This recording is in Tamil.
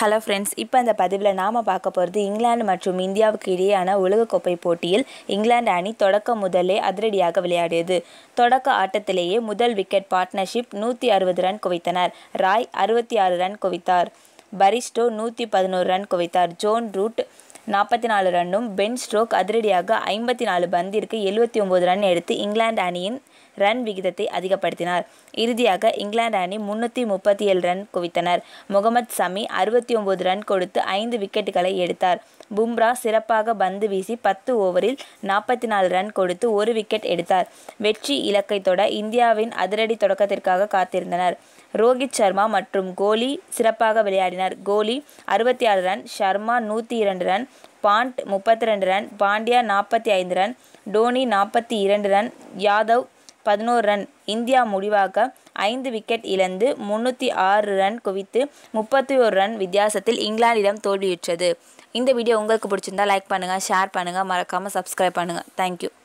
ஹலோ ஃப்ரெண்ட்ஸ் இப்போ இந்த பதிவில் நாம் பார்க்க போகிறது இங்கிலாந்து மற்றும் இந்தியாவுக்கு இடையேயான உலகக்கோப்பை போட்டியில் இங்கிலாந்து அணி தொடக்க முதலே அதிரடியாக விளையாடியது தொடக்க ஆட்டத்திலேயே முதல் விக்கெட் பார்ட்னர்ஷிப் நூற்றி அறுபது ரன் குவித்தனர் ராய் அறுபத்தி ஆறு ரன் குவித்தார் பரிஸ்டோ நூற்றி பதினோரு ரன் குவித்தார் ஜோன் ரூட் நாற்பத்தி நாலு ரன்னும் பென் ஸ்ட்ரோக் அதிரடியாக ஐம்பத்தி நாலு பந்திற்கு எழுபத்தி ஒம்பது ரன் எடுத்து இங்கிலாந்து அணியின் ரன் விகிதத்தை அதிகப்படுத்தினார் இறுதியாக இங்கிலாந்து அணி முன்னூற்றி முப்பத்தி ஏழு ரன் குவித்தனர் முகமது சமி அறுபத்தி ஒன்பது ரன் கொடுத்து ஐந்து விக்கெட்டுகளை எடுத்தார் பும்ரா சிறப்பாக பந்து வீசி பத்து ஓவரில் நாற்பத்தி நாலு ரன் கொடுத்து ஒரு விக்கெட் எடுத்தார் வெற்றி இலக்கை தொட இந்தியாவின் அதிரடி தொடக்கத்திற்காக காத்திருந்தனர் ரோஹித் சர்மா மற்றும் கோலி சிறப்பாக விளையாடினர் கோலி அறுபத்தி ஆறு ரன் ஷர்மா நூற்றி இரண்டு ரன் பாண்ட் முப்பத்தி ரெண்டு ரன் பாண்டியா நாற்பத்தி ஐந்து ரன் டோனி நாற்பத்தி இரண்டு ரன் யாதவ் பதினோரு ரன் இந்தியா முடிவாக ஐந்து விக்கெட் இழந்து முன்னூற்றி ஆறு ரன் குவித்து முப்பத்தி ஒரு ரன் வித்தியாசத்தில் இங்கிலாந்திடம் தோல்வியுற்றது இந்த வீடியோ உங்களுக்கு பிடிச்சிருந்தா லைக் பண்ணுங்கள் ஷேர் பண்ணுங்கள் மறக்காமல் சப்ஸ்கிரைப் பண்ணுங்கள் தேங்க்யூ